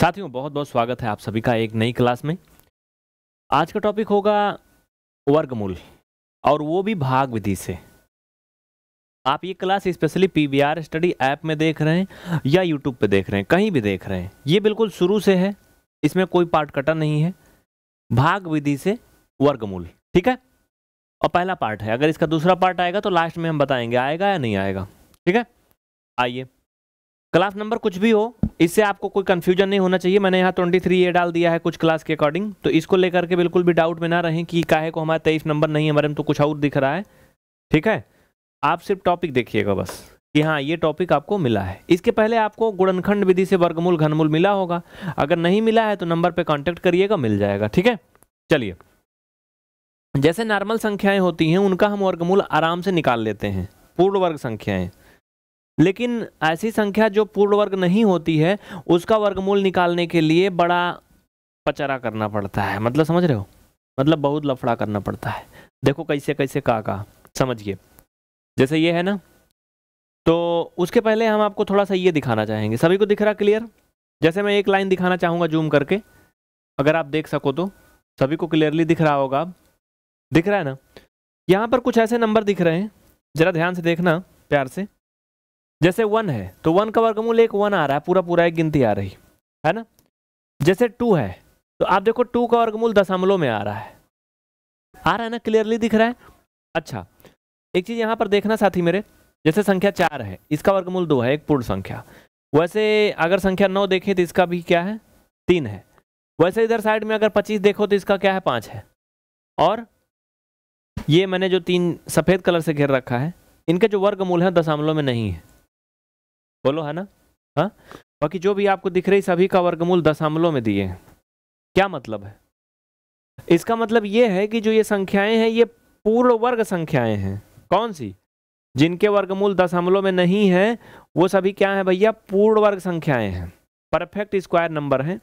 साथियों बहुत बहुत स्वागत है आप सभी का एक नई क्लास में आज का टॉपिक होगा वर्गमूल और वो भी भाग विधि से आप ये class specially PVR study app में देख रहे हैं या यूट्यूब पे देख रहे हैं कहीं भी देख रहे हैं ये बिल्कुल शुरू से है इसमें कोई पार्ट कटा नहीं है भाग विधि से वर्गमूल ठीक है और पहला पार्ट है अगर इसका दूसरा पार्ट आएगा तो लास्ट में हम बताएंगे आएगा या नहीं आएगा ठीक है आइए क्लास नंबर कुछ भी हो इससे आपको कोई कन्फ्यूजन नहीं होना चाहिए मैंने यहाँ ट्वेंटी थ्री ए डाल दिया है कुछ क्लास के अकॉर्डिंग तो इसको लेकर के बिल्कुल भी डाउट में ना रहें कि काहे को हमारा तेईस नंबर नहीं है हमारे में तो कुछ और दिख रहा है ठीक है आप सिर्फ टॉपिक देखिएगा बस कि हाँ ये टॉपिक आपको मिला है इसके पहले आपको गुणनखंड विधि से वर्गमूल घनमूल मिला होगा अगर नहीं मिला है तो नंबर पर कॉन्टेक्ट करिएगा मिल जाएगा ठीक है चलिए जैसे नॉर्मल संख्याएं होती हैं उनका हम वर्गमूल आराम से निकाल लेते हैं पूर्ण वर्ग संख्याएं लेकिन ऐसी संख्या जो पूर्ण वर्ग नहीं होती है उसका वर्गमूल निकालने के लिए बड़ा पचरा करना पड़ता है मतलब समझ रहे हो मतलब बहुत लफड़ा करना पड़ता है देखो कैसे कैसे का का समझिए जैसे ये है ना तो उसके पहले हम आपको थोड़ा सा ये दिखाना चाहेंगे सभी को दिख रहा क्लियर जैसे मैं एक लाइन दिखाना चाहूँगा जूम करके अगर आप देख सको तो सभी को क्लियरली दिख रहा होगा आप दिख रहा है ना यहाँ पर कुछ ऐसे नंबर दिख रहे हैं ज़रा ध्यान से देखना प्यार से जैसे वन है तो वन का वर्गमूल एक वन आ रहा है पूरा पूरा एक गिनती आ रही है ना जैसे टू है तो आप देखो टू का वर्गमूल दशमलव में आ रहा है आ रहा है ना क्लियरली दिख रहा है अच्छा एक चीज़ यहाँ पर देखना साथी मेरे जैसे संख्या चार है इसका वर्गमूल दो है एक पूर्ण संख्या वैसे अगर संख्या नौ देखें तो इसका भी क्या है तीन है वैसे इधर साइड में अगर पच्चीस देखो तो इसका क्या है पाँच है और ये मैंने जो तीन सफ़ेद कलर से घेर रखा है इनके जो वर्गमूल हैं दशमलव में नहीं है बोलो है ना हाँ बाकी जो भी आपको दिख रही सभी का वर्गमूल दशमलव में दिए क्या मतलब है इसका मतलब ये है कि जो ये संख्याएं हैं ये पूर्ण वर्ग संख्याएं हैं कौन सी जिनके वर्गमूल दशमलव में नहीं है वो सभी क्या है भैया पूर्ण वर्ग संख्याएं हैं परफेक्ट स्क्वायर नंबर हैं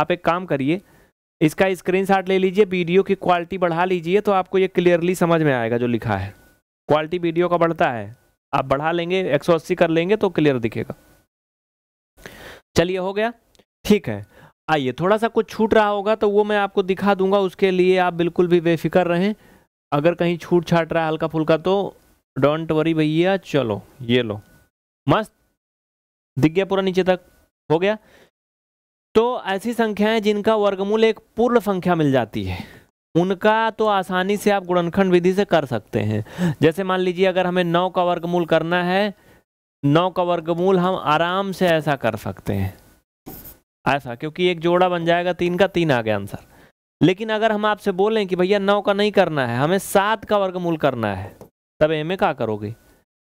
आप एक काम करिए इसका स्क्रीनशॉट ले लीजिए वीडियो की क्वालिटी बढ़ा लीजिए तो आपको ये क्लियरली समझ में आएगा जो लिखा है क्वालिटी वीडियो का बढ़ता है आप बढ़ा लेंगे एक कर लेंगे तो क्लियर दिखेगा चलिए हो गया ठीक है आइए थोड़ा सा कुछ छूट रहा होगा तो वो मैं आपको दिखा दूंगा उसके लिए आप बिल्कुल भी बेफिक्र रहें अगर कहीं छूट छाट रहा है हल्का फुल्का तो डोंट वरी भैया चलो ये लो मस्त दिख गया पूरा नीचे तक हो गया तो ऐसी संख्याएं जिनका वर्गमूल एक पूर्ण संख्या मिल जाती है उनका तो आसानी से आप गुणनखंड विधि से कर सकते हैं जैसे मान लीजिए अगर हमें नौ का वर्गमूल करना है नौ का वर्गमूल हम आराम से ऐसा कर सकते हैं ऐसा क्योंकि एक जोड़ा बन जाएगा तीन का तीन आ गया आंसर लेकिन अगर हम आपसे बोलें कि भैया नौ का नहीं करना है हमें सात का वर्गमूल करना है तब ए में क्या करोगे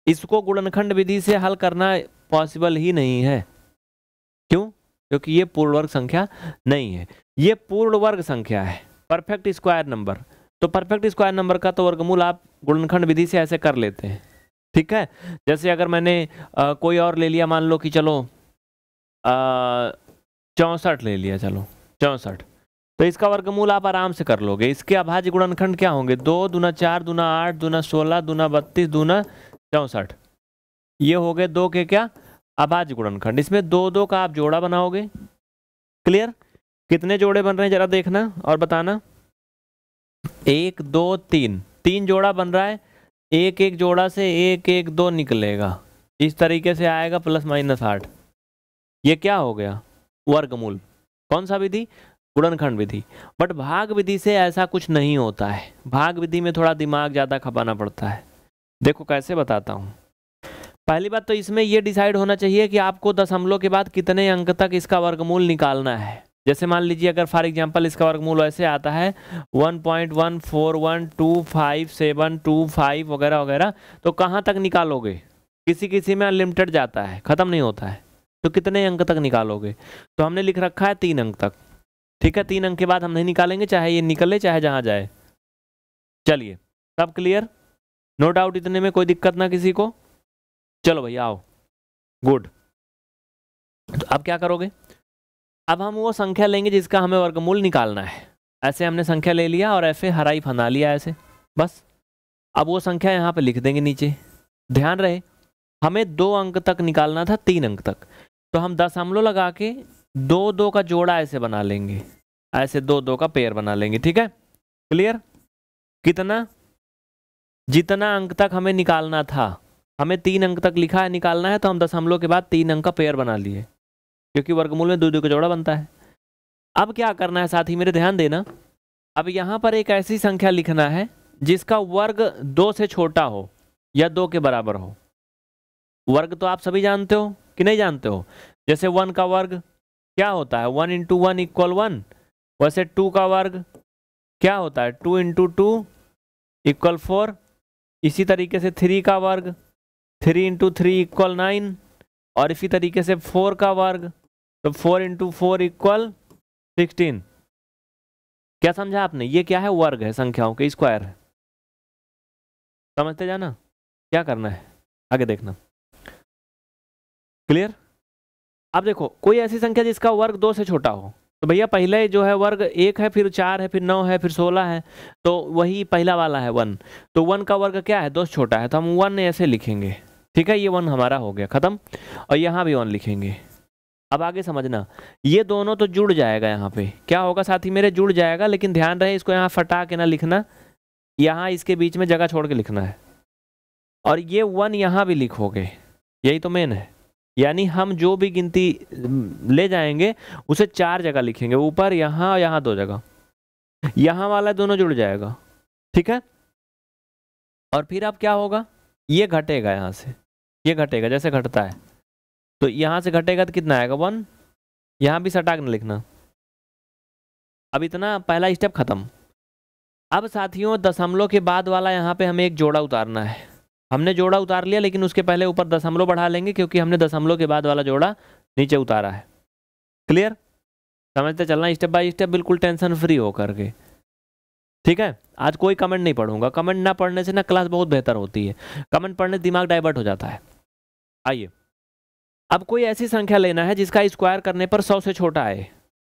इसको गुणनखंड विधि से हल करना पॉसिबल ही नहीं है क्यों क्योंकि ये पूर्ण वर्ग संख्या नहीं है ये पूर्ण वर्ग संख्या है परफेक्ट स्क्वायर नंबर तो परफेक्ट स्क्वायर नंबर का तो वर्गमूल आप गुणनखंड विधि से ऐसे कर लेते हैं ठीक है जैसे अगर मैंने आ, कोई और ले लिया मान लो कि चलो चौंसठ ले लिया चलो चौंसठ तो इसका वर्गमूल आप आराम से कर लोगे इसके अभाज्य गुणनखंड क्या होंगे दो दूना चार दूना आठ दूना सोलह दूना बत्तीस दूना चौंसठ ये हो गए दो के क्या अभाज्य गुणनखंड इसमें दो दो का आप जोड़ा बनाओगे क्लियर कितने जोड़े बन रहे हैं जरा देखना और बताना एक दो तीन तीन जोड़ा बन रहा है एक एक जोड़ा से एक एक दो निकलेगा इस तरीके से आएगा प्लस माइनस आठ ये क्या हो गया वर्गमूल कौन सा विधि गुणनखंड विधि बट भाग विधि से ऐसा कुछ नहीं होता है भाग विधि में थोड़ा दिमाग ज़्यादा खपाना पड़ता है देखो कैसे बताता हूँ पहली बात तो इसमें यह डिसाइड होना चाहिए कि आपको दशमलव के बाद कितने अंक तक इसका वर्गमूल निकालना है जैसे मान लीजिए अगर फॉर एग्जांपल इसका वर्गमूल ऐसे आता है 1.14125725 वगैरह वगैरह तो कहाँ तक निकालोगे किसी किसी में अनलिमिटेड जाता है ख़त्म नहीं होता है तो कितने अंक तक निकालोगे तो हमने लिख रखा है तीन अंक तक ठीक है तीन अंक के बाद हम नहीं निकालेंगे चाहे ये निकले चाहे जहाँ जाए चलिए सब क्लियर नो डाउट इतने में कोई दिक्कत ना किसी को चलो भैया आओ गुड तो अब क्या करोगे अब हम वो संख्या लेंगे जिसका हमें वर्गमूल निकालना है ऐसे हमने संख्या ले लिया और ऐसे हराई फना लिया ऐसे बस अब वो संख्या यहाँ पे लिख देंगे नीचे ध्यान रहे हमें दो अंक तक निकालना था तीन अंक तक तो हम दशमलव लगा के दो दो का जोड़ा ऐसे बना लेंगे ऐसे दो दो का पेयर बना लेंगे ठीक है क्लियर कितना जितना अंक तक हमें निकालना था हमें तीन अंक तक लिखा है निकालना है तो हम दशमलव के बाद तीन अंक का पेयर बना लिए क्योंकि वर्गमूल में दो दो का जोड़ा बनता है अब क्या करना है साथ ही मेरे ध्यान देना अब यहाँ पर एक ऐसी संख्या लिखना है जिसका वर्ग दो से छोटा हो या दो के बराबर हो वर्ग तो आप सभी जानते हो कि नहीं जानते हो जैसे वन का वर्ग क्या होता है one into one equal one वैसे टू का वर्ग क्या होता है two into two equal four इसी तरीके से थ्री का वर्ग three into three equal nine और इसी तरीके से फोर का वर्ग तो four into four equal sixteen क्या समझा आपने ये क्या है वर्ग है संख्याओं के स्क्वायर है समझते जाना क्या करना है आगे देखना क्लियर अब देखो कोई ऐसी संख्या जिसका वर्ग दो से छोटा हो तो भैया पहले जो है वर्ग एक है फिर चार है फिर नौ है फिर सोलह है तो वही पहला वाला है वन तो वन का वर्ग क्या है दो से छोटा है तो हम वन ऐसे लिखेंगे ठीक है ये वन हमारा हो गया ख़त्म और यहाँ भी वन लिखेंगे अब आगे समझना ये दोनों तो जुड़ जाएगा यहाँ पे क्या होगा साथी मेरे जुड़ जाएगा लेकिन ध्यान रहे इसको यहाँ फटा के ना लिखना यहाँ इसके बीच में जगह छोड़ के लिखना है और ये वन यहाँ भी लिखोगे यही तो मेन है यानी हम जो भी गिनती ले जाएंगे उसे चार जगह लिखेंगे ऊपर यहाँ और यहाँ दो जगह यहाँ वाला दोनों जुड़ जाएगा ठीक है और फिर अब क्या होगा ये घटेगा यहाँ से ये घटेगा जैसे घटता है तो यहाँ से घटेगा तो कितना आएगा वन यहाँ भी सटाक न लिखना अब इतना पहला स्टेप ख़त्म अब साथियों दशमलव के बाद वाला यहाँ पे हमें एक जोड़ा उतारना है हमने जोड़ा उतार लिया लेकिन उसके पहले ऊपर दशमलव बढ़ा लेंगे क्योंकि हमने दशमलव के बाद वाला जोड़ा नीचे उतारा है क्लियर समझते चलना स्टेप बाय स्टेप बिल्कुल टेंशन फ्री हो करके ठीक है आज कोई कमेंट नहीं पढ़ूंगा कमेंट ना पढ़ने से ना क्लास बहुत बेहतर होती है कमेंट पढ़ने दिमाग डाइवर्ट हो जाता है आइए अब कोई ऐसी संख्या लेना है जिसका स्क्वायर करने पर सौ से छोटा आए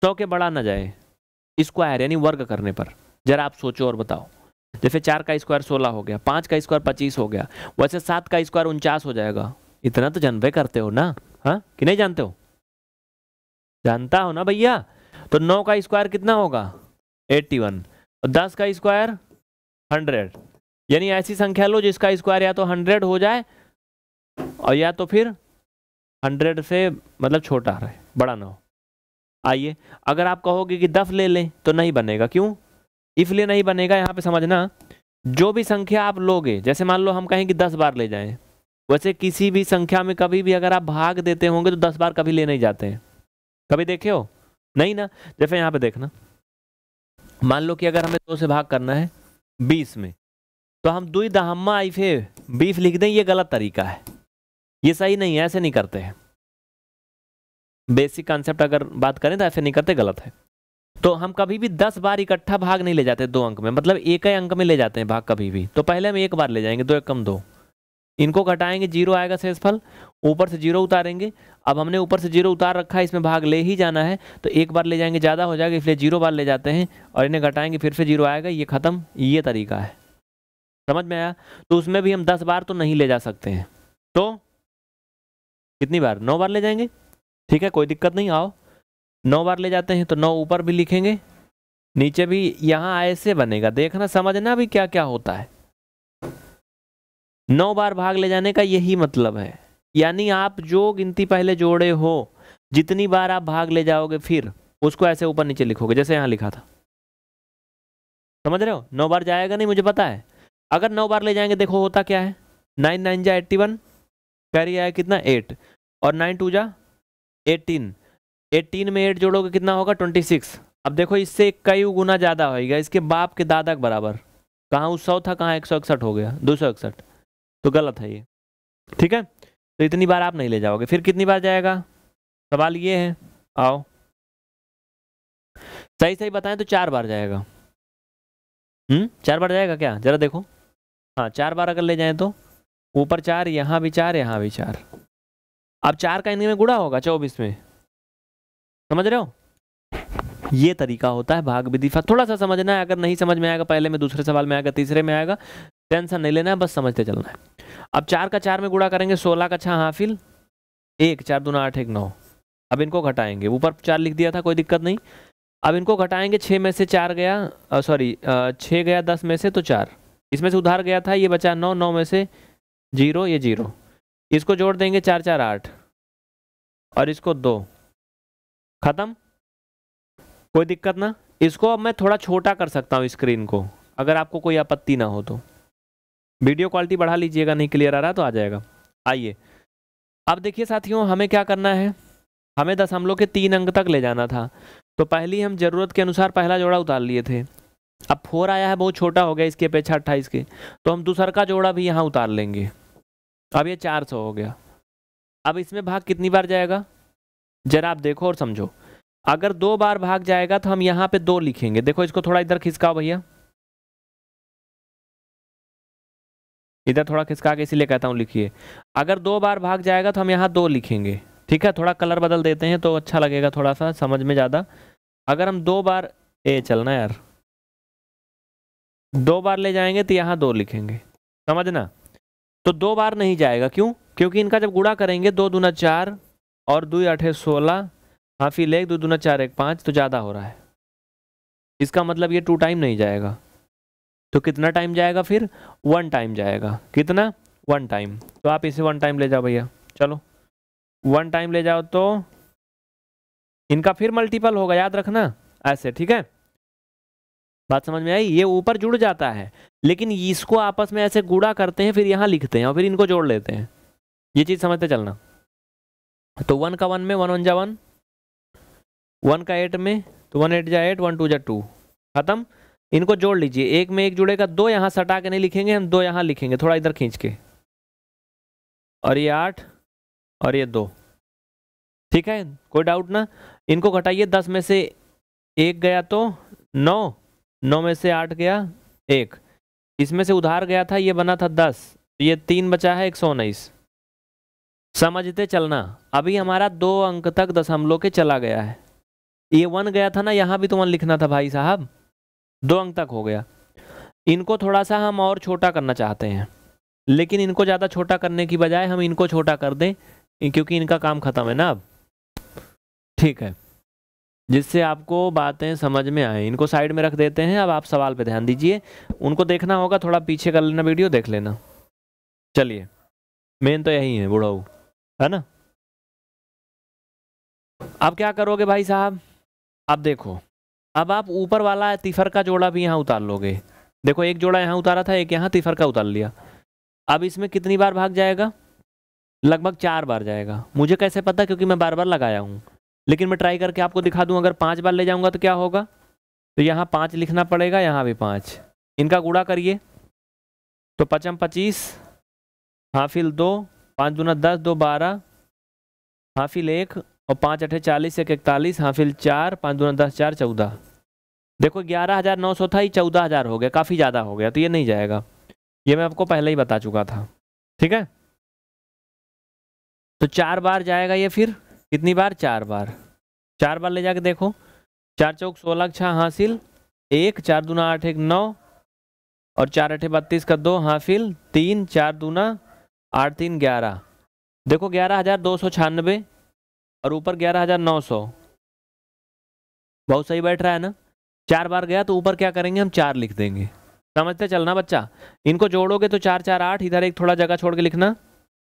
सौ के बड़ा ना जाए स्क्वायर यानी वर्ग करने पर जरा आप सोचो और बताओ जैसे चार का स्क्वायर सोलह हो गया पाँच का स्क्वायर पच्चीस हो गया वैसे सात का स्क्वायर उनचास हो जाएगा इतना तो जानवे करते हो ना हाँ कि नहीं जानते हो जानता हो ना भैया तो नौ का स्क्वायर कितना होगा एट्टी वन और दस का स्क्वायर हंड्रेड यानी ऐसी संख्या लो जिसका स्क्वायर या तो हंड्रेड हो जाए और या तो फिर हंड्रेड से मतलब छोटा रहे बड़ा ना हो आइए अगर आप कहोगे कि दस ले लें तो नहीं बनेगा क्यों इसलिए नहीं बनेगा यहाँ पे समझना जो भी संख्या आप लोगे जैसे मान लो हम कहें कि दस बार ले जाएं वैसे किसी भी संख्या में कभी भी अगर आप भाग देते होंगे तो दस बार कभी ले नहीं जाते हैं कभी देखे हो नहीं ना जैसे यहाँ पे देखना मान लो कि अगर हमें दो से भाग करना है बीस में तो हम दुई दहम्मा आइफे बीस लिख दें ये गलत तरीका है ये सही नहीं है ऐसे नहीं करते हैं बेसिक कॉन्सेप्ट अगर बात करें तो ऐसे नहीं करते गलत है तो हम कभी भी दस बार इकट्ठा भाग नहीं ले जाते दो अंक में मतलब एक ही अंक में ले जाते हैं भाग कभी भी तो पहले हम एक बार ले जाएंगे दो एक कम दो इनको घटाएंगे जीरो आएगा शेषफल ऊपर से जीरो उतारेंगे अब हमने ऊपर से जीरो उतार रखा है इसमें भाग ले ही जाना है तो एक बार ले जाएंगे ज़्यादा हो जाएगा इसलिए जीरो बार ले जाते हैं और इन्हें घटाएंगे फिर से जीरो आएगा ये ख़त्म ये तरीका है समझ में आया तो उसमें भी हम दस बार तो नहीं ले जा सकते हैं तो कितनी बार नौ बार ले जाएंगे ठीक है कोई दिक्कत नहीं आओ नौ बार ले जाते हैं तो नौ ऊपर भी लिखेंगे नीचे भी यहाँ ऐसे बनेगा देखना समझना भी क्या क्या होता है नौ बार भाग ले जाने का यही मतलब है यानी आप जो गिनती पहले जोड़े हो जितनी बार आप भाग ले जाओगे फिर उसको ऐसे ऊपर नीचे लिखोगे जैसे यहाँ लिखा था समझ रहे हो नौ बार जाएगा नहीं मुझे पता है अगर नौ बार ले जाएंगे देखो होता क्या है नाइन नाइन जा एट्टी वन कैरी आया कितना एट और नाइन टू जा एटीन एटीन में एट जोड़ोगे कितना होगा ट्वेंटी सिक्स अब देखो इससे कई गुना ज़्यादा होएगा इसके बाप के दादा के बराबर कहाँ उस सौ था कहाँ एक सौ इकसठ हो गया दो सौ इकसठ तो गलत है ये ठीक है तो इतनी बार आप नहीं ले जाओगे फिर कितनी बार जाएगा सवाल ये है आओ सही सही बताएं तो चार बार जाएगा हम्म चार बार जाएगा क्या जरा देखो हाँ चार बार अगर ले जाएं तो ऊपर चार यहाँ भी चार यहाँ भी चार अब चार का इनमें गुड़ा होगा चौबीस में समझ रहे हो ये तरीका होता है भाग विधि थोड़ा सा समझना है अगर नहीं समझ में आएगा पहले में दूसरे सवाल में आएगा तीसरे में आएगा टेंशन नहीं लेना है बस समझते चलना है अब चार का चार में गुड़ा करेंगे सोलह का छः हाफिल एक चार दो आठ एक नौ अब इनको घटाएंगे ऊपर चार लिख दिया था कोई दिक्कत नहीं अब इनको घटाएंगे छः में से चार गया सॉरी छः गया दस में से तो चार इसमें से उधार गया था ये बचा नौ नौ में से जीरो ये जीरो इसको जोड़ देंगे चार चार आठ और इसको दो ख़त्म कोई दिक्कत ना इसको अब मैं थोड़ा छोटा कर सकता हूँ स्क्रीन को अगर आपको कोई आपत्ति ना हो तो वीडियो क्वालिटी बढ़ा लीजिएगा नहीं क्लियर आ रहा तो आ जाएगा आइए अब देखिए साथियों हमें क्या करना है हमें दशमलव के तीन अंक तक ले जाना था तो पहली हम ज़रूरत के अनुसार पहला जोड़ा उतार लिए थे अब फोर आया है बहुत छोटा हो गया इसके अपेक्षा अट्ठाईस के तो हम दूसर का जोड़ा भी यहाँ उतार लेंगे अब ये 400 हो गया अब इसमें भाग कितनी बार जाएगा जरा आप देखो और समझो अगर दो बार भाग जाएगा तो हम यहाँ पे दो लिखेंगे देखो इसको थोड़ा इधर खिसकाओ भैया इधर थोड़ा खिसका के इसीलिए कहता हूँ लिखिए अगर दो बार भाग जाएगा तो हम यहाँ दो लिखेंगे ठीक है थोड़ा कलर बदल देते हैं तो अच्छा लगेगा थोड़ा सा समझ में ज़्यादा अगर हम दो बार ए चलना यार दो बार ले जाएंगे तो यहाँ दो लिखेंगे समझना तो दो बार नहीं जाएगा क्यों क्योंकि इनका जब गुड़ा करेंगे दो दूना चार और दो अठे सोलह हाफी लेख दो दूना चार एक पाँच तो ज़्यादा हो रहा है इसका मतलब ये टू टाइम नहीं जाएगा तो कितना टाइम जाएगा फिर वन टाइम जाएगा कितना वन टाइम तो आप इसे वन टाइम ले जाओ भैया चलो वन टाइम ले जाओ तो इनका फिर मल्टीपल होगा याद रखना ऐसे ठीक है बात समझ में आई ये ऊपर जुड़ जाता है लेकिन इसको आपस में ऐसे गूढ़ा करते हैं फिर यहाँ लिखते हैं और फिर इनको जोड़ लेते हैं ये चीज़ समझते चलना तो वन का वन में वन वन जा वन वन का एट में तो वन एट जा एट वन टू जा टू खत्म इनको जोड़ लीजिए एक में एक जुड़ेगा दो यहाँ सटा के नहीं लिखेंगे हम दो यहाँ लिखेंगे थोड़ा इधर खींच के और ये आठ और ये दो ठीक है कोई डाउट ना इनको घटाइए दस में से एक गया तो नौ नौ में से आठ गया एक इसमें से उधार गया था ये बना था दस तो ये तीन बचा है एक सौ उन्नीस समझते चलना अभी हमारा दो अंक तक दशमलव के चला गया है ये वन गया था ना यहाँ भी तो वन लिखना था भाई साहब दो अंक तक हो गया इनको थोड़ा सा हम और छोटा करना चाहते हैं लेकिन इनको ज़्यादा छोटा करने की बजाय हम इनको छोटा कर दें क्योंकि इनका काम ख़त्म है ना अब ठीक है जिससे आपको बातें समझ में आए इनको साइड में रख देते हैं अब आप सवाल पे ध्यान दीजिए उनको देखना होगा थोड़ा पीछे कर लेना वीडियो देख लेना चलिए मेन तो यही है बुढ़ाऊ है ना अब क्या करोगे भाई साहब अब देखो अब आप ऊपर वाला तिफर का जोड़ा भी यहाँ उतार लोगे देखो एक जोड़ा यहाँ उतारा था एक यहाँ तिफर का उतार लिया अब इसमें कितनी बार भाग जाएगा लगभग चार बार जाएगा मुझे कैसे पता क्योंकि मैं बार बार लगाया हूँ लेकिन मैं ट्राई करके आपको दिखा दूँ अगर पाँच बार ले जाऊँगा तो क्या होगा तो यहाँ पाँच लिखना पड़ेगा यहाँ भी पाँच इनका गुड़ा करिए तो पचम पच्चीस हाफिल दो पाँच दूना दस दो बारह हाफिल एक और पाँच अठे चालीस एक इकतालीस हाफिल चार पाँच दूना दस चार चौदह देखो ग्यारह हज़ार नौ सौ था ये चौदह हज़ार हो गया काफ़ी ज़्यादा हो गया तो ये नहीं जाएगा ये मैं आपको पहले ही बता चुका था ठीक है तो चार बार जाएगा ये फिर कितनी बार चार बार चार बार ले जाके देखो चार चौक सोलह छः हाँ हासिल एक चार दूना आठ एक नौ और चार अठे बत्तीस का दो हाफिल तीन चार दूना आठ तीन ग्यारह देखो ग्यारह हज़ार दो सौ छियानबे और ऊपर ग्यारह हज़ार नौ सौ बहुत सही बैठ रहा है ना चार बार गया तो ऊपर क्या करेंगे हम चार लिख देंगे समझते चलना बच्चा इनको जोड़ोगे तो चार चार आठ इधर एक थोड़ा जगह छोड़ के लिखना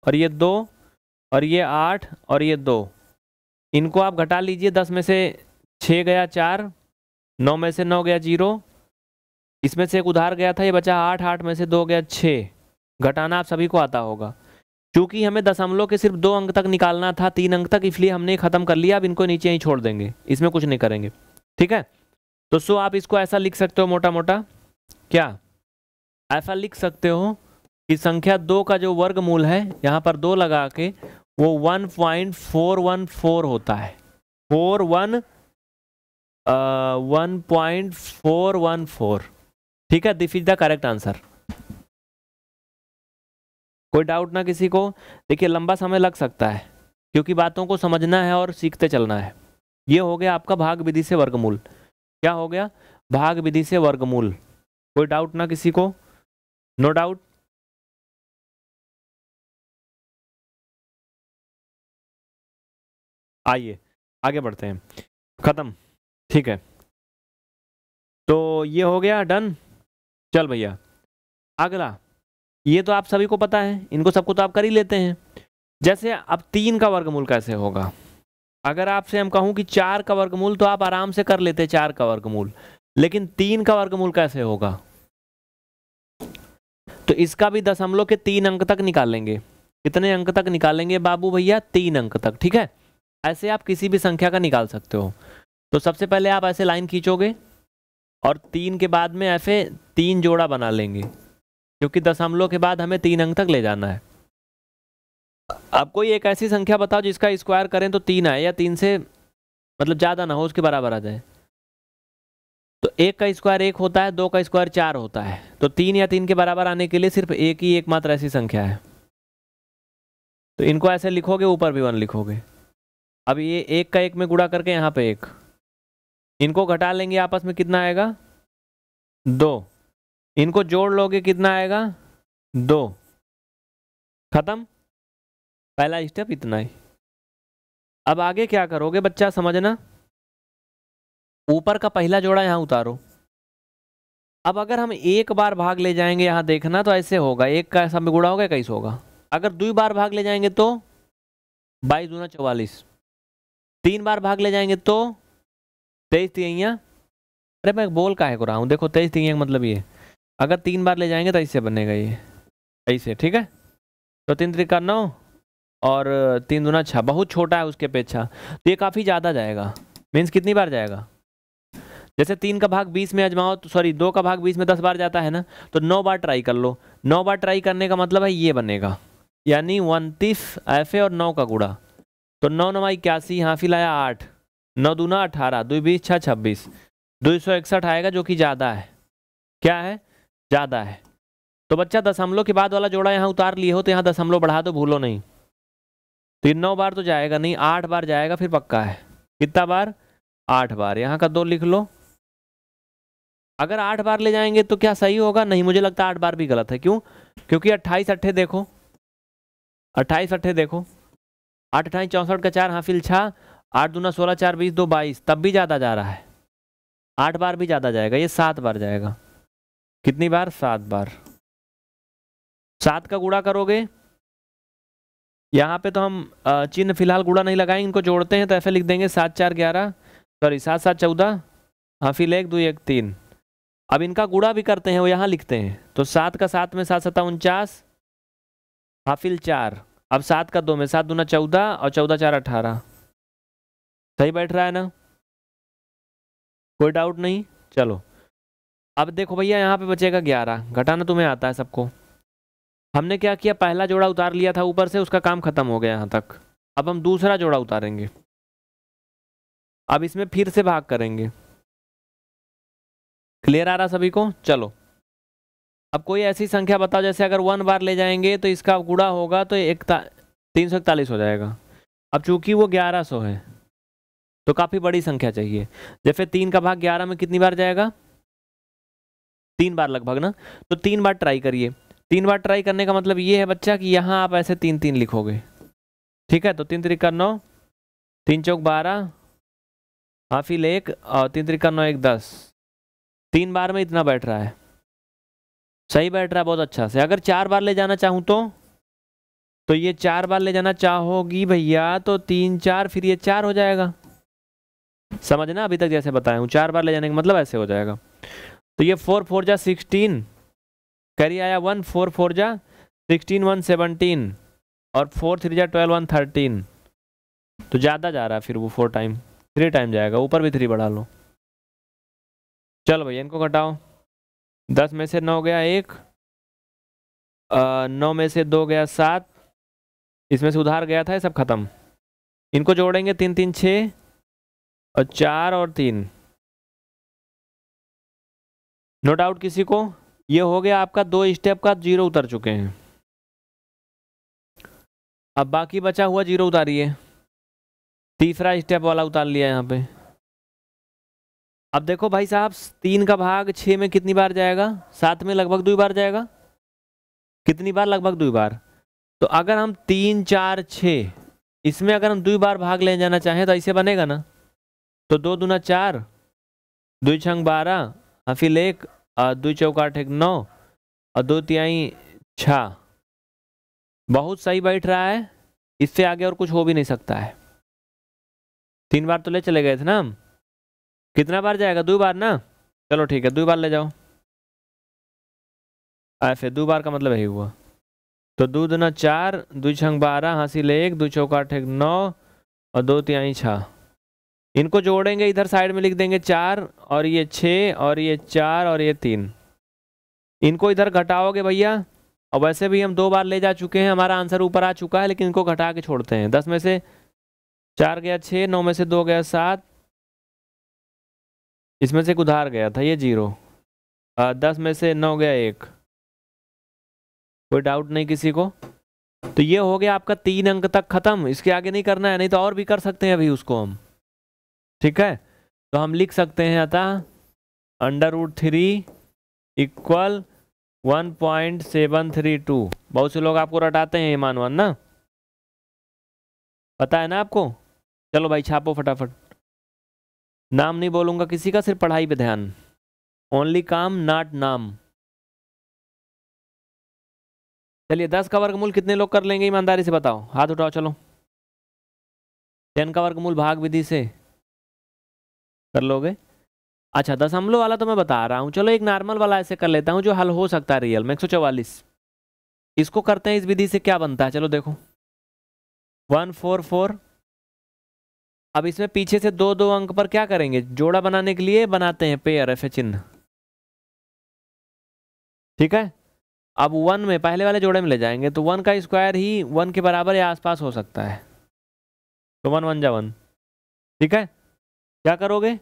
और ये दो और ये आठ और ये दो इनको आप घटा लीजिए दस में से छः गया चार नौ में से नौ गया जीरो इसमें से एक उधार गया था ये बचा आठ आठ में से दो गया छः घटाना आप सभी को आता होगा क्योंकि हमें दशमलव के सिर्फ दो अंक तक निकालना था तीन अंक तक इसलिए हमने ख़त्म कर लिया अब इनको नीचे ही छोड़ देंगे इसमें कुछ नहीं करेंगे ठीक है तो सो आप इसको ऐसा लिख सकते हो मोटा मोटा क्या ऐसा लिख सकते हो कि संख्या दो का जो वर्गमूल है यहाँ पर दो लगा के वो one point four one four होता है four one one point four one four ठीक है this is the correct answer कोई डाउट ना किसी को देखिए लंबा समय लग सकता है क्योंकि बातों को समझना है और सीखते चलना है ये हो गया आपका भाग विधि से वर्गमूल क्या हो गया भाग विधि से वर्गमूल कोई डाउट ना किसी को नो no डाउट आइए आगे बढ़ते हैं ख़त्म ठीक है तो ये हो गया डन चल भैया अगला ये तो आप सभी को पता है इनको सबको तो आप कर ही लेते हैं जैसे अब तीन का वर्गमूल कैसे होगा अगर आपसे हम कहूँ कि चार का वर्गमूल तो आप आराम से कर लेते चार का वर्गमूल लेकिन तीन का वर्गमूल कैसे होगा तो इसका भी दशमलव के तीन अंक तक निकालेंगे कितने अंक तक निकालेंगे बाबू भैया तीन अंक तक ठीक है ऐसे आप किसी भी संख्या का निकाल सकते हो तो सबसे पहले आप ऐसे लाइन खींचोगे और तीन के बाद में ऐसे तीन जोड़ा बना लेंगे क्योंकि दशमलव के बाद हमें तीन अंक तक ले जाना है आप कोई एक ऐसी संख्या बताओ जिसका स्क्वायर करें तो तीन आए या तीन से मतलब ज़्यादा ना हो उसके बराबर आ जाए तो एक का स्क्वायर एक होता है दो का स्क्वायर चार होता है तो तीन या तीन के बराबर आने के लिए सिर्फ एक ही एकमात्र ऐसी संख्या है तो इनको ऐसे लिखोगे ऊपर भी वन लिखोगे अब ये एक का एक में गुड़ा करके यहाँ पे एक इनको घटा लेंगे आपस में कितना आएगा दो इनको जोड़ लोगे कितना आएगा दो खत्म पहला स्टेप इतना ही अब आगे क्या करोगे बच्चा समझना ऊपर का पहला जोड़ा यहाँ उतारो अब अगर हम एक बार भाग ले जाएंगे यहाँ देखना तो ऐसे होगा एक का ऐसा में गुड़ा होगा कैसे होगा अगर दो बार भाग ले जाएंगे तो बाईस दूना चौवालीस तीन बार भाग ले जाएंगे तो तेईस तिहैया अरे मैं बोल है को रहा हूँ देखो तेईस का मतलब ये अगर तीन बार ले जाएंगे तो ऐसे बनेगा ये ऐसे ठीक है तो तीन त्रिका नौ और तीन दुना छः बहुत छोटा है उसके अपेक्षा तो ये काफ़ी ज़्यादा जाएगा मीन्स कितनी बार जाएगा जैसे तीन का भाग बीस में अजमाओ तो सॉरी दो का भाग बीस में दस बार जाता है ना तो नौ बार ट्राई कर लो नौ बार ट्राई करने का मतलब है ये बनेगा यानी उनतीस तीस ऐसे और नौ का गुड़ा तो नौ नवा इक्यासी यहाँ फिर लाया आठ नौ दूना अठारह दो बीस छः छब्बीस दो सौ इकसठ आएगा जो कि ज़्यादा है क्या है ज़्यादा है तो बच्चा दशमलव के बाद वाला जोड़ा यहाँ उतार लिए हो तो यहाँ दशमलव बढ़ा दो भूलो नहीं तो ये नौ बार तो जाएगा नहीं आठ बार जाएगा फिर पक्का है कितना बार आठ बार यहाँ का दो लिख लो अगर आठ बार ले जाएंगे तो क्या सही होगा नहीं मुझे लगता आठ बार भी गलत है क्यों क्योंकि अट्ठाईस अट्ठे देखो अट्ठाईस अट्ठे देखो आठ अठाई चौंसठ का चार हाफिल छः आठ दूना सोलह चार बीस दो बाईस तब भी ज़्यादा जा रहा है आठ बार भी ज़्यादा जाएगा ये सात बार जाएगा कितनी बार सात बार सात का गुड़ा करोगे यहाँ पे तो हम चिन्ह फिलहाल गुड़ा नहीं लगाएंगे इनको जोड़ते हैं तो ऐसे लिख देंगे सात चार ग्यारह सॉरी सात सात चौदह हाफिल एक दो एक तीन अब इनका गुड़ा भी करते हैं वो यहाँ लिखते हैं तो सात का सात में सात सत्ता उनचास हाफिल चार अब सात का दो में सात दूना चौदह और चौदह चार अठारह सही बैठ रहा है ना कोई डाउट नहीं चलो अब देखो भैया यहाँ पे बचेगा ग्यारह घटाना तुम्हें आता है सबको हमने क्या किया पहला जोड़ा उतार लिया था ऊपर से उसका काम खत्म हो गया यहाँ तक अब हम दूसरा जोड़ा उतारेंगे अब इसमें फिर से भाग करेंगे क्लियर आ रहा सभी को चलो अब कोई ऐसी संख्या बताओ जैसे अगर वन बार ले जाएंगे तो इसका गुड़ा होगा तो एक तीन सौ इकतालीस हो जाएगा अब चूंकि वो ग्यारह सौ है तो काफ़ी बड़ी संख्या चाहिए जैसे तीन का भाग ग्यारह में कितनी बार जाएगा तीन बार लगभग ना तो तीन बार ट्राई करिए तीन बार ट्राई करने का मतलब ये है बच्चा कि यहाँ आप ऐसे तीन तीन लिखोगे ठीक है तो तीन त्रिका नौ तीन चौक बारह हाफिल एक और तीन त्रिका नौ एक दस तीन बार में इतना बैठ रहा है सही बैठ रहा बहुत अच्छा से अगर चार बार ले जाना चाहूँ तो तो ये चार बार ले जाना चाहोगी भैया तो तीन चार फिर ये चार हो जाएगा समझना अभी तक जैसे बताया हूँ चार बार ले जाने का मतलब ऐसे हो जाएगा तो ये फोर फोर जा सिक्सटीन करिए आया वन फोर फोर जा सिक्सटीन वन सेवनटीन और फोर थ्री जा ट्वेल्व वन थर्टीन तो ज़्यादा जा रहा है फिर वो फोर टाइम थ्री टाइम जाएगा ऊपर भी थ्री बढ़ा लो चलो भैया इनको घटाओ दस में से नौ गया एक नौ में से दो गया सात इसमें से उधार गया था ये सब खत्म इनको जोड़ेंगे तीन तीन छः और चार और तीन नो डाउट किसी को ये हो गया आपका दो स्टेप का जीरो उतर चुके हैं अब बाकी बचा हुआ जीरो उतारिए तीसरा स्टेप वाला उतार लिया यहाँ पे अब देखो भाई साहब तीन का भाग छः में कितनी बार जाएगा सात में लगभग दो बार जाएगा कितनी बार लगभग दो बार तो अगर हम तीन चार छ इसमें अगर हम दो बार भाग ले जाना चाहें तो ऐसे बनेगा ना तो दो दूना चार दो छंग बारह हफिल एक और दो चौकाठ एक नौ और दो तिहाई छः बहुत सही बैठ रहा है इससे आगे और कुछ हो भी नहीं सकता है तीन बार तो ले चले गए थे ना हम कितना बार जाएगा दो बार ना चलो ठीक है दो बार ले जाओ ऐसे दो बार का मतलब यही हुआ तो दो दुना चार दो छंग बारह हाँसी ले एक दो आठ एक नौ और दो तिहाई छः इनको जोड़ेंगे इधर साइड में लिख देंगे चार और ये छः और ये चार और ये तीन इनको इधर घटाओगे भैया और वैसे भी हम दो बार ले जा चुके हैं हमारा आंसर ऊपर आ चुका है लेकिन इनको घटा के छोड़ते हैं दस में से चार गया छः नौ में से दो गया सात इसमें से उधार गया था ये जीरो आ, दस में से नौ गया एक कोई डाउट नहीं किसी को तो ये हो गया आपका तीन अंक तक खत्म इसके आगे नहीं करना है नहीं तो और भी कर सकते हैं अभी उसको हम ठीक है तो हम लिख सकते हैं अतः under root three equal one point seven three two बहुत से लोग आपको रटाते हैं ये वन ना पता है ना आपको चलो भाई छापो फटाफट नाम नहीं बोलूँगा किसी का सिर्फ पढ़ाई पे ध्यान ओनली काम नाट नाम चलिए दस का वर्गमूल कितने लोग कर लेंगे ईमानदारी से बताओ हाथ उठाओ चलो टेन का वर्गमूल भाग विधि से कर लोगे अच्छा दस हमलों वाला तो मैं बता रहा हूँ चलो एक नॉर्मल वाला ऐसे कर लेता हूँ जो हल हो सकता है रियल में एक इसको करते हैं इस विधि से क्या बनता है चलो देखो वन फोर फोर अब इसमें पीछे से दो दो अंक पर क्या करेंगे जोड़ा बनाने के लिए बनाते हैं पेयर ऐसे चिन्ह ठीक है अब वन में पहले वाले जोड़े में ले जाएंगे तो वन का स्क्वायर ही वन के बराबर या आसपास हो सकता है तो वन वन जा वन ठीक है क्या करोगे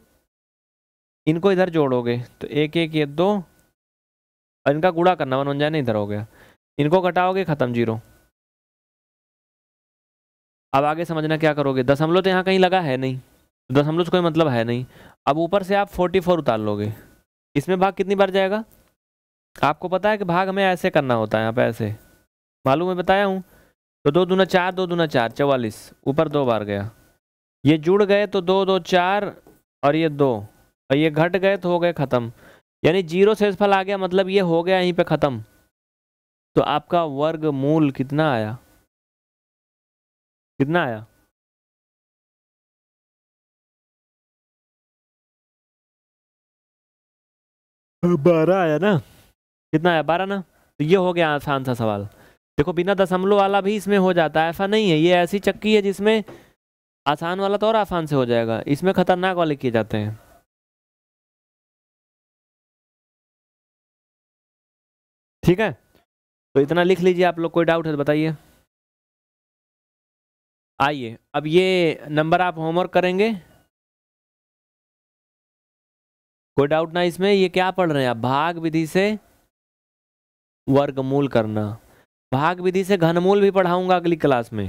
इनको इधर जोड़ोगे तो एक एक ये दो और इनका गुड़ा करना वन वन जाने इधर हो गया इनको कटाओगे ख़त्म जीरो अब आगे समझना क्या करोगे दशमलव तो यहाँ कहीं लगा है नहीं दशमलव से कोई मतलब है नहीं अब ऊपर से आप फोर्टी फोर उतार लोगे इसमें भाग कितनी बार जाएगा आपको पता है कि भाग हमें ऐसे करना होता है यहाँ पे ऐसे मालूम मैं बताया हूँ तो दो दूना चार दो दूना चार चवालीस ऊपर दो बार गया ये जुड़ गए तो दो दो चार और ये दो और ये घट गए तो हो गए ख़त्म यानी जीरो सेसफल आ गया मतलब ये हो गया यहीं पर ख़त्म तो आपका वर्ग मूल कितना आया कितना आया बारह आया ना कितना आया बारह ना तो ये हो गया आसान सा सवाल देखो बिना दशमलव वाला भी इसमें हो जाता है ऐसा नहीं है ये ऐसी चक्की है जिसमें आसान वाला तो और आसान से हो जाएगा इसमें खतरनाक वाले किए जाते हैं ठीक है तो इतना लिख लीजिए आप लोग कोई डाउट है तो बताइए आइए अब ये नंबर आप होमवर्क करेंगे कोई डाउट ना इसमें ये क्या पढ़ रहे हैं आप भाग विधि से वर्गमूल करना भाग विधि से घनमूल भी पढ़ाऊंगा अगली क्लास में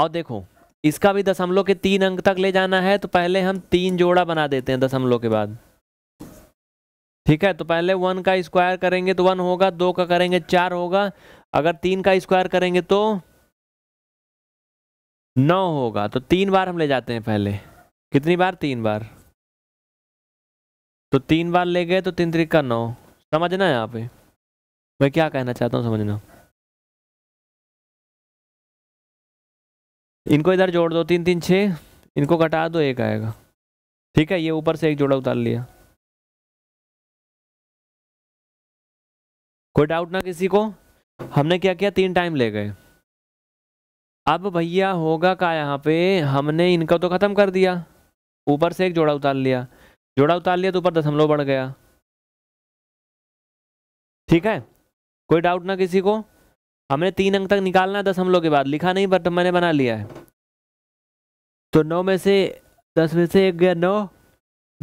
और देखो इसका भी दशमलव के तीन अंक तक ले जाना है तो पहले हम तीन जोड़ा बना देते हैं दशमलव के बाद ठीक है तो पहले वन का स्क्वायर करेंगे तो वन होगा दो का करेंगे चार होगा अगर तीन का स्क्वायर करेंगे तो नौ होगा तो तीन बार हम ले जाते हैं पहले कितनी बार तीन बार तो तीन बार ले गए तो तीन तरीका नौ समझना है यहाँ पे मैं क्या कहना चाहता हूँ समझना इनको इधर जोड़ दो तीन तीन छः इनको घटा दो एक आएगा ठीक है ये ऊपर से एक जोड़ा उतार लिया कोई डाउट ना किसी को हमने क्या किया तीन टाइम ले गए अब भैया होगा का यहाँ पे हमने इनका तो ख़त्म कर दिया ऊपर से एक जोड़ा उतार लिया जोड़ा उतार लिया तो ऊपर दशमलव बढ़ गया ठीक है कोई डाउट ना किसी को हमने तीन अंक तक निकालना है दशमलव के बाद लिखा नहीं बट मैंने बना लिया है तो नौ में से दस में से एक गया नौ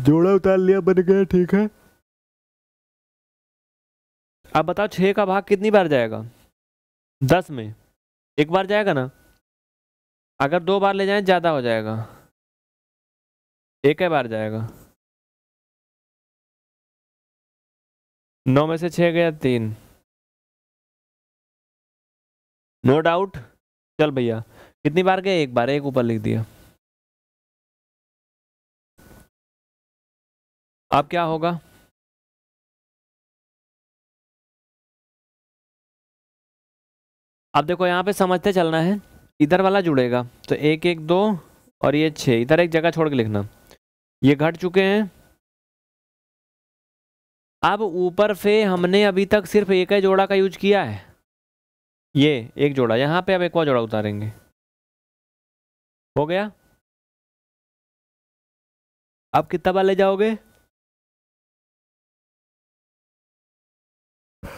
जोड़ा उतार लिया बन गया ठीक है अब बताओ छः का भाग कितनी बार जाएगा दस में एक बार जाएगा ना अगर दो बार ले जाएं ज़्यादा हो जाएगा एक ही बार जाएगा नौ में से छः गया तीन नो no डाउट चल भैया कितनी बार गए एक बार एक ऊपर लिख दिया अब क्या होगा अब देखो यहाँ पे समझते चलना है इधर वाला जुड़ेगा तो एक एक दो और ये छः इधर एक जगह छोड़ के लिखना ये घट चुके हैं अब ऊपर से हमने अभी तक सिर्फ एक ही जोड़ा का यूज किया है ये एक जोड़ा यहाँ पे अब एक और जोड़ा उतारेंगे हो गया आप कितना बार ले जाओगे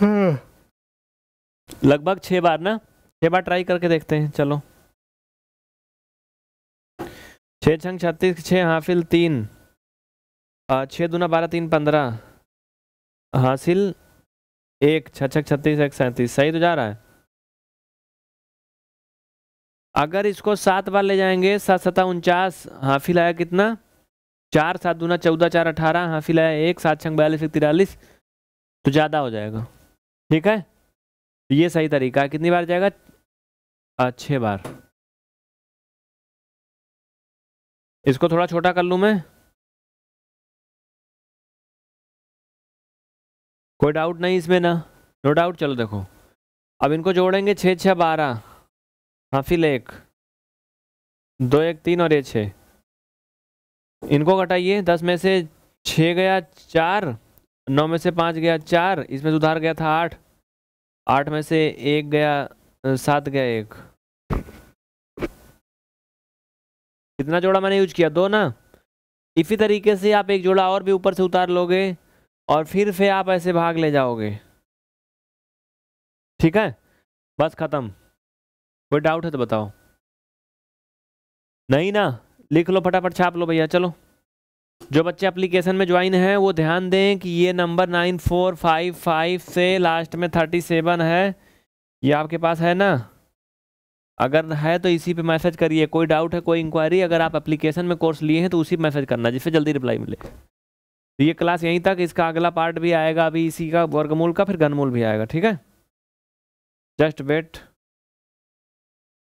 हम्म। लगभग छः बार ना छः बार ट्राई करके देखते हैं चलो छः छंग छत्तीस छः हाफिल तीन छः दूना बारह तीन पंद्रह हासिल एक छः छत्तीस एक सैंतीस सही तो जा रहा है अगर इसको सात बार ले जाएंगे सात सता उनचास हाफिल आया कितना चार सात दूना चौदह चार अठारह हाफिल आया एक सात छंग बयालीस एक तिरालीस तो ज़्यादा हो जाएगा ठीक है ये सही तरीका है कितनी बार जाएगा छः बार इसको थोड़ा छोटा कर लूँ मैं कोई डाउट नहीं इसमें ना नो डाउट चलो देखो अब इनको जोड़ेंगे छः छः बारह हाफिल एक दो एक तीन और ये छः इनको घटाइए दस में से छः गया चार नौ में से पाँच गया चार इसमें सुधार गया था आठ आठ में से एक गया सात गया एक कितना जोड़ा मैंने यूज किया दो ना इसी तरीके से आप एक जोड़ा और भी ऊपर से उतार लोगे और फिर से आप ऐसे भाग ले जाओगे ठीक है बस ख़त्म कोई डाउट है तो बताओ नहीं ना लिख लो फटाफट छाप लो भैया चलो जो बच्चे एप्लीकेशन में ज्वाइन हैं वो ध्यान दें कि ये number nine four five five से लास्ट में थर्टी सेवन है ये आपके पास है ना अगर है तो इसी पे मैसेज करिए कोई डाउट है कोई इंक्वायरी अगर आप एप्लीकेशन में कोर्स लिए हैं तो उसी मैसेज करना जिससे जल्दी रिप्लाई मिले तो ये क्लास यहीं तक इसका अगला पार्ट भी आएगा अभी इसी का वर्गमूल का फिर घनमूल भी आएगा ठीक है जस्ट वेट